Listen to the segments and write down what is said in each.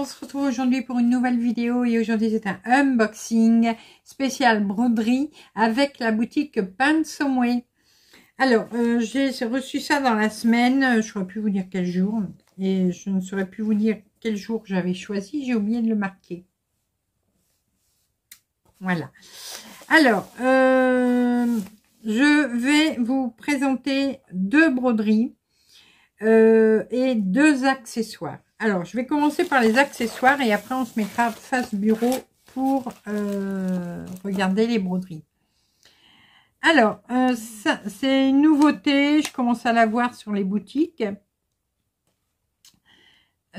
on se retrouve aujourd'hui pour une nouvelle vidéo et aujourd'hui c'est un unboxing spécial broderie avec la boutique Pansomway. Alors, euh, j'ai reçu ça dans la semaine, euh, je ne saurais plus vous dire quel jour et je ne saurais plus vous dire quel jour j'avais choisi, j'ai oublié de le marquer. Voilà. Alors, euh, je vais vous présenter deux broderies et deux accessoires. Alors, je vais commencer par les accessoires et après on se mettra face bureau pour euh, regarder les broderies. Alors, euh, c'est une nouveauté, je commence à la voir sur les boutiques.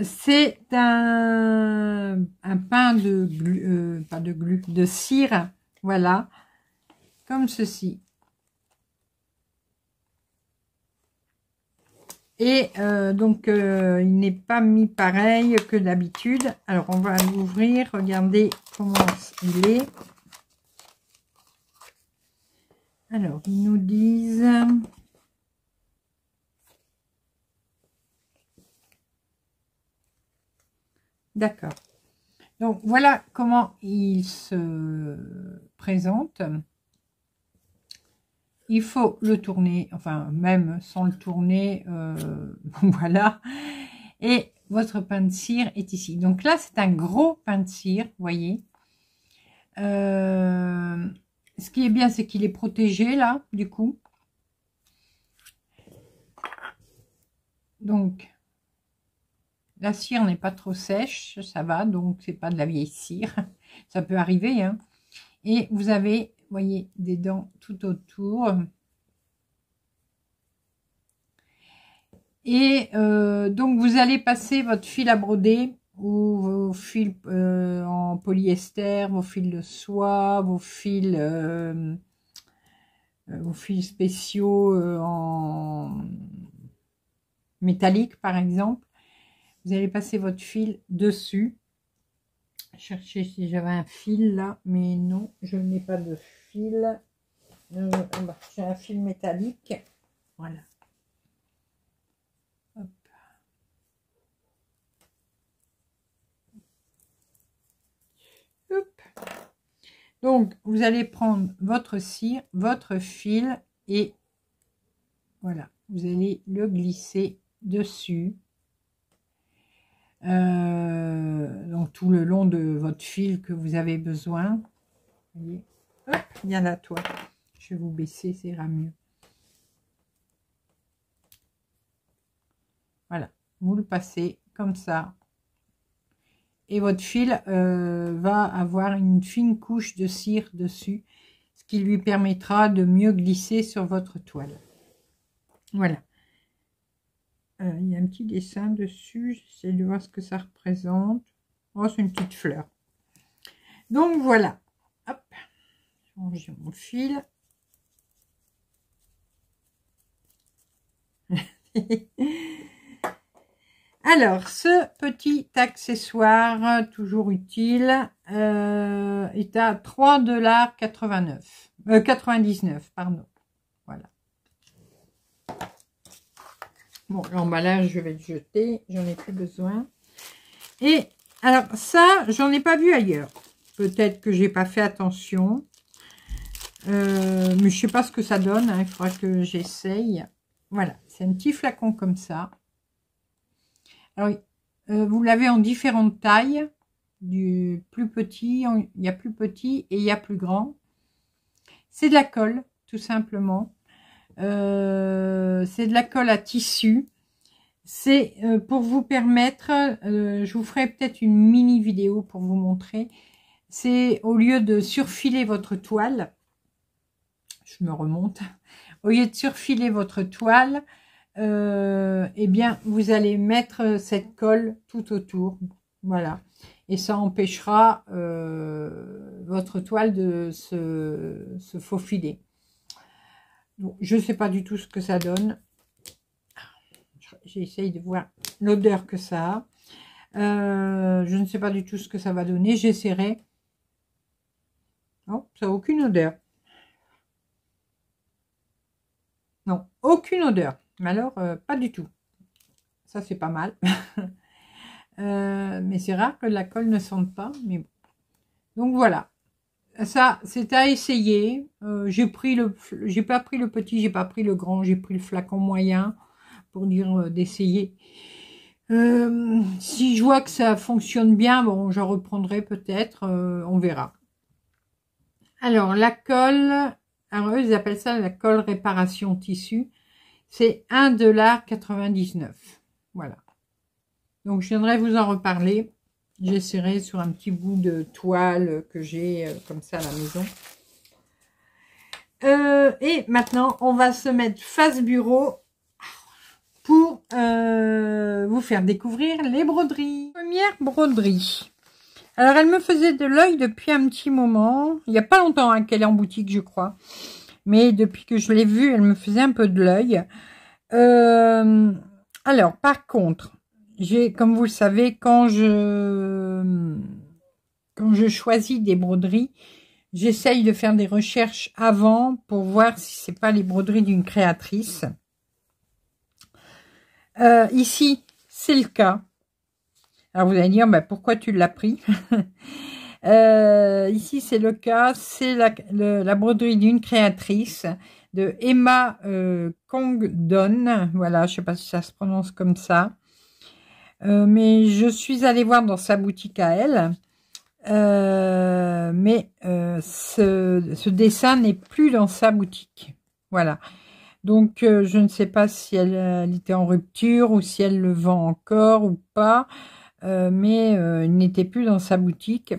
C'est un, pain de euh, pas de de cire, voilà, comme ceci. Et euh, donc, euh, il n'est pas mis pareil que d'habitude. Alors, on va l'ouvrir. Regardez comment il est. Alors, ils nous disent... D'accord. Donc, voilà comment il se présente il faut le tourner, enfin même sans le tourner, euh, voilà. Et votre pain de cire est ici. Donc là, c'est un gros pain de cire, voyez. Euh, ce qui est bien, c'est qu'il est protégé là, du coup. Donc, la cire n'est pas trop sèche, ça va, donc c'est pas de la vieille cire. Ça peut arriver, hein. Et vous avez voyez, des dents tout autour. Et euh, donc, vous allez passer votre fil à broder ou vos fils euh, en polyester, vos fils de soie, vos fils, euh, vos fils spéciaux en métallique, par exemple. Vous allez passer votre fil dessus. Chercher si j'avais un fil là, mais non, je n'ai pas de fil fil, euh, un fil métallique, voilà. Donc, vous allez prendre votre cire, votre fil et voilà, vous allez le glisser dessus. Euh, donc tout le long de votre fil que vous avez besoin. Vous voyez il y en a toi. Je vais vous baisser, ça ira mieux. Voilà, vous le passez comme ça. Et votre fil euh, va avoir une fine couche de cire dessus, ce qui lui permettra de mieux glisser sur votre toile. Voilà. Euh, il y a un petit dessin dessus, j'essaie de voir ce que ça représente. Oh, c'est une petite fleur. Donc voilà, j'ai mon fil. Alors, ce petit accessoire, toujours utile, euh, est à 3,99$. 99, euh, pardon. Voilà. Bon, l'emballage, je vais le jeter. J'en ai plus besoin. Et alors, ça, j'en ai pas vu ailleurs. Peut-être que j'ai pas fait attention. Euh, mais je sais pas ce que ça donne. Hein, il faudra que j'essaye. Voilà, c'est un petit flacon comme ça. Alors, euh, vous l'avez en différentes tailles. Du plus petit, il y a plus petit et il y a plus grand. C'est de la colle, tout simplement. Euh, c'est de la colle à tissu. C'est euh, pour vous permettre, je vous ferai peut-être une mini vidéo pour vous montrer. C'est au lieu de surfiler votre toile, je me remonte, au lieu de surfiler votre toile, euh, eh bien, vous allez mettre cette colle tout autour. Voilà. Et ça empêchera euh, votre toile de se, se faufiler. je ne sais pas du tout ce que ça donne. J'essaye de voir l'odeur que ça a. Euh, je ne sais pas du tout ce que ça va donner. J'essaierai. Oh, ça n'a aucune odeur. Non, aucune odeur. Mais alors, euh, pas du tout. Ça, c'est pas mal. Euh, mais c'est rare que la colle ne sente pas. Mais bon. Donc voilà. Ça, c'est à essayer. Euh, j'ai pris le, j'ai pas pris le petit, j'ai pas pris le grand, j'ai pris le flacon moyen pour dire d'essayer. si je vois que ça fonctionne bien, bon, je reprendrai peut-être. on verra. Alors, la colle, alors eux, ils appellent ça la colle réparation tissu. C'est 1,99$. Voilà. Donc je viendrai vous en reparler. J'essaierai sur un petit bout de toile que j'ai euh, comme ça à la maison. Euh, et maintenant, on va se mettre face bureau pour euh, vous faire découvrir les broderies. Première broderie. Alors, elle me faisait de l'œil depuis un petit moment. Il n'y a pas longtemps hein, qu'elle est en boutique, je crois. Mais depuis que je l'ai vue, elle me faisait un peu de l'œil. Euh, alors, par contre, j'ai, comme vous le savez, quand je, quand je choisis des broderies, j'essaye de faire des recherches avant pour voir si c'est pas les broderies d'une créatrice. Euh, ici, c'est le cas. Alors vous allez dire, bah, pourquoi tu l'as pris euh, Ici c'est le cas, c'est la, broderie d'une créatrice de Emma euh, Kongdon. Voilà, je sais pas si ça se prononce comme ça. Euh, mais je suis allée voir dans sa boutique à elle. mais ce, dessin n'est plus dans sa boutique. Voilà. Donc, je ne sais pas si elle, était en rupture ou si elle le vend encore ou pas. Euh, mais euh, il n'était plus dans sa boutique.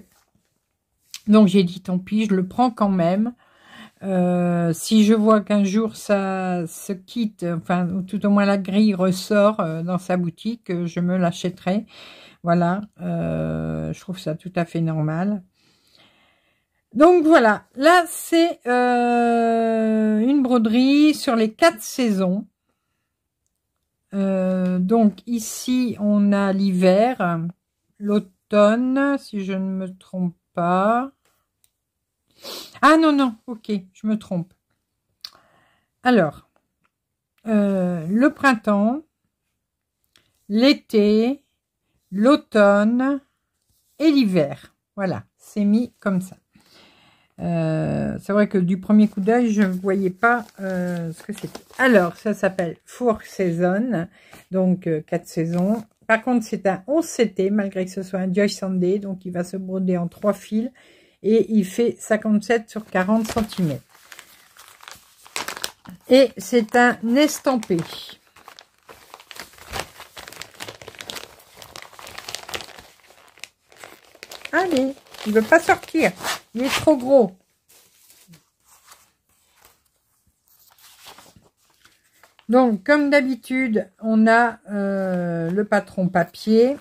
Donc j'ai dit tant pis, je le prends quand même. Euh, si je vois qu'un jour ça se quitte, enfin tout au moins la grille ressort dans sa boutique, je me l'achèterai. Voilà, je trouve ça tout à fait normal. Donc voilà, là c'est une broderie sur les quatre saisons. Euh, donc ici, on a l'hiver, l'automne, si je ne me trompe pas. Ah non, non, ok, je me trompe. Alors, euh, le printemps, l'été, l'automne et l'hiver. Voilà, c'est mis comme ça. Euh, c'est vrai que du premier coup d'œil, je ne voyais pas euh, ce que c'était. Alors, ça s'appelle Four Season, donc 4 euh, saisons. Par contre, c'est un 11 CT, malgré que ce soit un Joy Sunday, donc il va se broder en trois fils et il fait 57 sur 40 cm. Et c'est un estampé. Allez, il ne veut pas sortir. Il est trop gros. Donc, comme d'habitude, on a euh, le patron papier.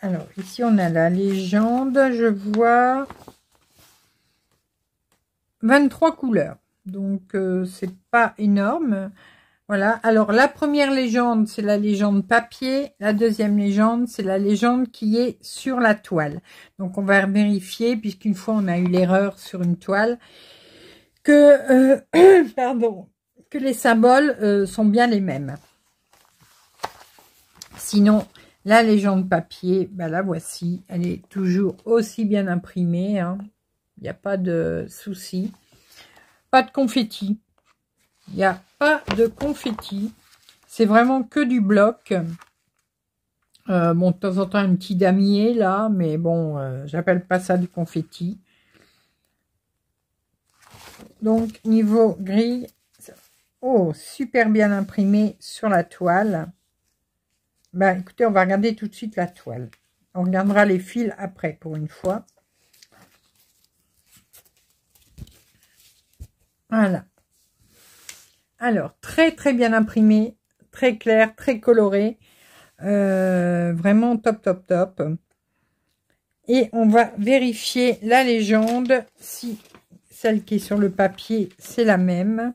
Alors, ici, on a la légende. Je vois 23 couleurs. Donc, euh, c'est pas énorme. Voilà, alors la première légende, c'est la légende papier. La deuxième légende, c'est la légende qui est sur la toile. Donc on va vérifier, puisqu'une fois on a eu l'erreur sur une toile, que, euh, pardon, que les symboles euh, sont bien les mêmes. Sinon, la légende papier, bah, la voici. Elle est toujours aussi bien imprimée. Hein. Il n'y a pas de souci. Pas de confetti. Il n'y a pas de confetti. C'est vraiment que du bloc. Euh, bon, de temps en temps, un petit damier, là. Mais bon, euh, j'appelle pas ça du confetti. Donc, niveau gris. Oh, super bien imprimé sur la toile. Ben, écoutez, on va regarder tout de suite la toile. On regardera les fils après, pour une fois. Voilà. Alors, très très bien imprimé, très clair, très coloré. Euh, vraiment top top top. Et on va vérifier la légende, si celle qui est sur le papier, c'est la même.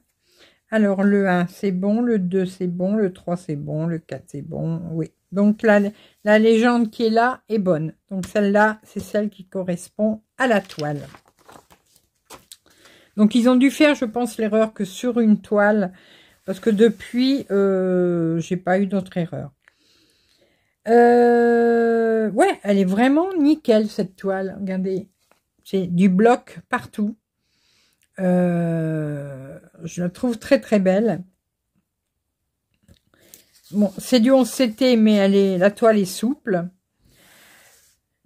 Alors, le 1, c'est bon, le 2, c'est bon, le 3, c'est bon, le 4, c'est bon, oui. Donc, la, la légende qui est là est bonne. Donc, celle-là, c'est celle qui correspond à la toile. Donc, ils ont dû faire, je pense, l'erreur que sur une toile, parce que depuis, euh, j'ai pas eu d'autre erreur. Euh, ouais, elle est vraiment nickel, cette toile. Regardez, c'est du bloc partout. Euh, je la trouve très, très belle. Bon, c'est du 11 CT, mais elle est, la toile est souple.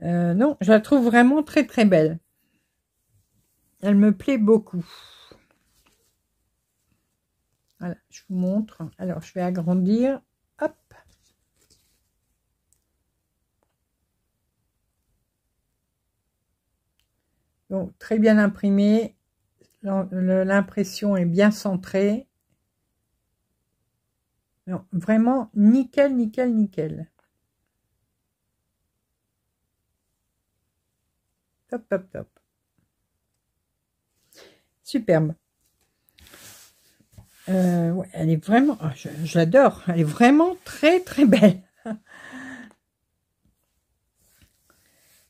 Euh, non, je la trouve vraiment très très belle. Elle me plaît beaucoup. Voilà, je vous montre. Alors, je vais agrandir. Hop. Donc, très bien imprimé. L'impression est bien centrée. vraiment nickel, nickel, nickel. Top, top, top superbe. Euh, ouais, elle est vraiment, ah, je, l'adore, elle est vraiment très très belle.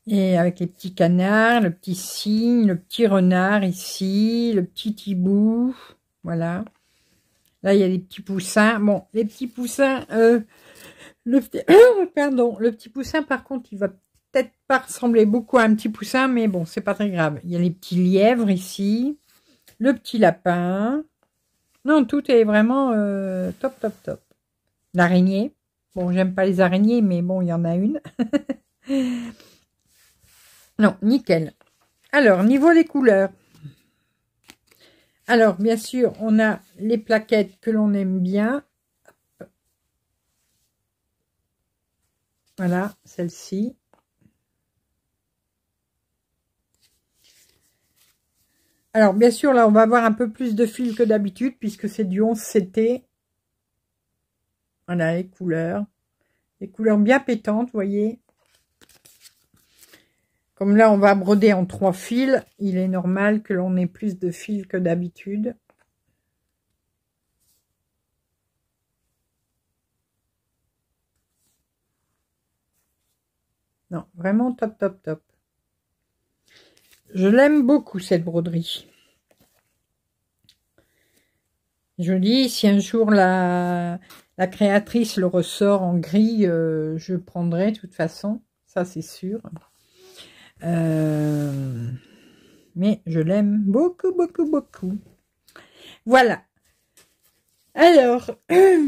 Et avec les petits canards, le petit cygne, le petit renard ici, le petit hibou, voilà. Là, il y a les petits poussins. Bon, les petits poussins, euh, le, pardon, le petit poussin, par contre, il va peut-être pas ressembler beaucoup à un petit poussin, mais bon, c'est pas très grave. Il y a les petits lièvres ici le petit lapin. Non, tout est vraiment euh, top, top, top. L'araignée. Bon, j'aime pas les araignées, mais bon, il y en a une. non, nickel. Alors, niveau des couleurs. Alors, bien sûr, on a les plaquettes que l'on aime bien. Voilà, celle-ci. Alors, bien sûr, là, on va avoir un peu plus de fils que d'habitude, puisque c'est du 11 CT. Voilà, les couleurs. Les couleurs bien pétantes, vous voyez. Comme là, on va broder en trois fils, il est normal que l'on ait plus de fils que d'habitude. Non, vraiment top, top, top. Je l'aime beaucoup, cette broderie. Je dis, si un jour la, la créatrice le ressort en gris, euh, je prendrai de toute façon. Ça, c'est sûr. Euh, mais je l'aime beaucoup, beaucoup, beaucoup. Voilà. Alors,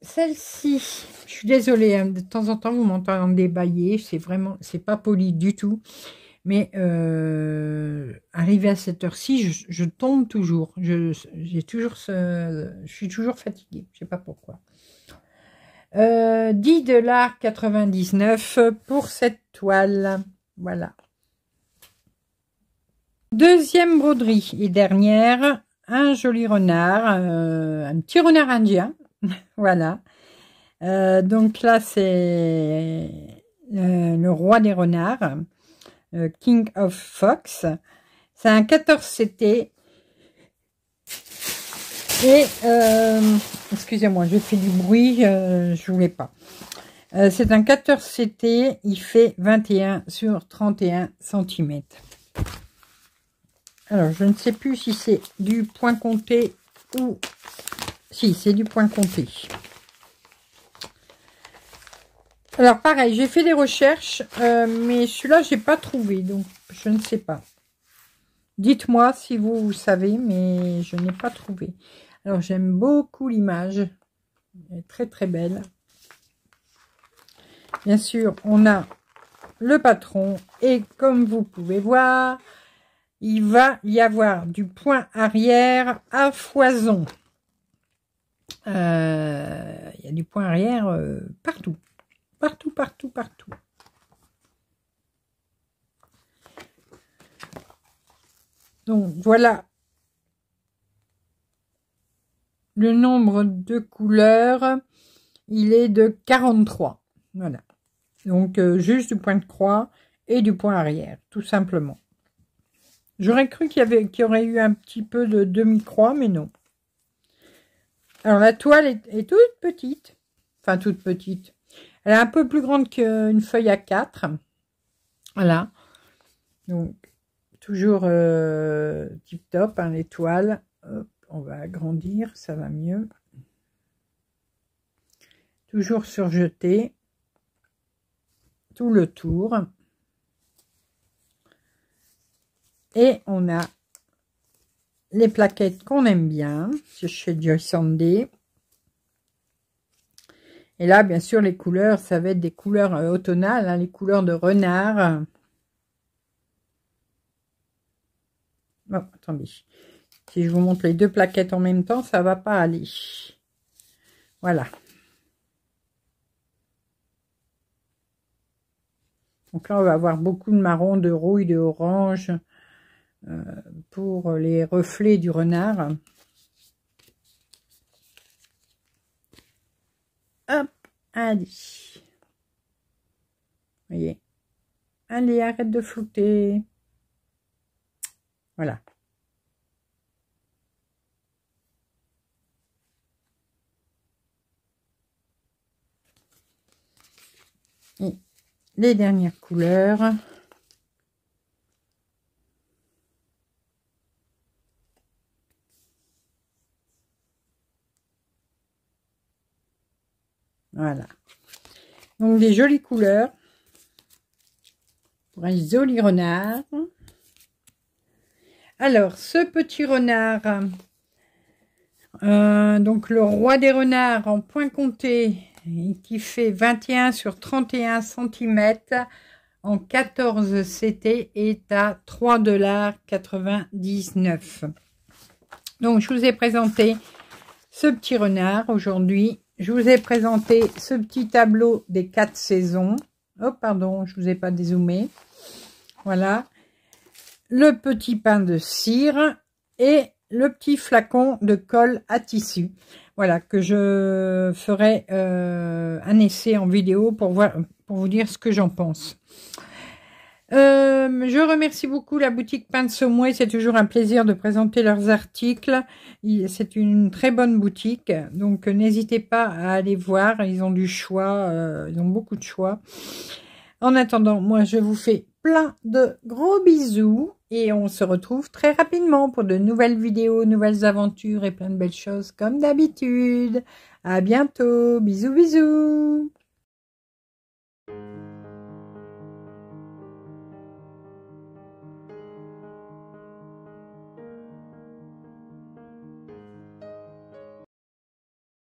celle-ci, je suis désolée, hein, de temps en temps, vous m'entendez bailler. C'est vraiment, c'est pas poli du tout. Mais euh, arrivé à cette heure-ci, je, tombe toujours. Je, suis toujours fatiguée. Je ne sais pas pourquoi. Euh, 10 99 pour cette toile. Voilà. Deuxième broderie et dernière, un joli renard, euh, un petit renard indien. voilà. Euh, donc là, c'est le roi des renards. Euh, King of Fox. C'est un 14 CT. Et, euh, excusez-moi, j'ai fait du bruit, euh, je voulais pas. c'est un 14 CT, il fait 21 sur 31 cm. Alors, je ne sais plus si c'est du point compté ou... Si, c'est du point compté. Alors, pareil, j'ai fait des recherches, euh, mais celui-là, j'ai pas trouvé, donc je ne sais pas. Dites-moi si vous, savez, mais je n'ai pas trouvé. Alors, j'aime beaucoup l'image. Elle est très, très belle. Bien sûr, on a le patron. Et comme vous pouvez voir, il va y avoir du point arrière à foison. Euh, il y a du point arrière euh, partout. Partout, partout, partout. Donc voilà le nombre de couleurs. Il est de 43. Voilà. Donc euh, juste du point de croix et du point arrière, tout simplement. J'aurais cru qu'il y, avait, qu'il aurait eu un petit peu de demi-croix, mais non. Alors la toile est toute petite. Enfin toute petite. Elle est un peu plus grande qu'une feuille à 4. Voilà. Donc, toujours euh, tip-top, hein, l'étoile. on va agrandir, ça va mieux. Toujours surjeté. Tout le tour. Et on a les plaquettes qu'on aime bien, c'est chez Joy Sandy. Et là, bien sûr, les couleurs, ça va être des couleurs euh, automnales, hein, les couleurs de renard. Bon, attendez. Si je vous montre les deux plaquettes en même temps, ça va pas aller. Voilà. Donc là, on va avoir beaucoup de marron, de rouille, de orange euh, pour les reflets du renard. Hop, allez. Voyez. Allez, arrête de flouter. Voilà. les dernières couleurs. Donc des jolies couleurs pour un joli renard. Alors, ce petit renard, euh, donc le roi des renards en point compté, qui fait 21 sur 31 cm en 14 CT, est à 3,99$. Donc, je vous ai présenté ce petit renard aujourd'hui je vous ai présenté ce petit tableau des quatre saisons. Oh, pardon, je ne vous ai pas dézoomé. Voilà. Le petit pain de cire et le petit flacon de colle à tissu. Voilà, que je ferai euh, un essai en vidéo pour, voir, pour vous dire ce que j'en pense. Euh, je remercie beaucoup la boutique Pinceau de C'est toujours un plaisir de présenter leurs articles. C'est une très bonne boutique. Donc, n'hésitez pas à aller voir. Ils ont du choix. Euh, ils ont beaucoup de choix. En attendant, moi, je vous fais plein de gros bisous. Et on se retrouve très rapidement pour de nouvelles vidéos, nouvelles aventures et plein de belles choses comme d'habitude. À bientôt. Bisous, bisous.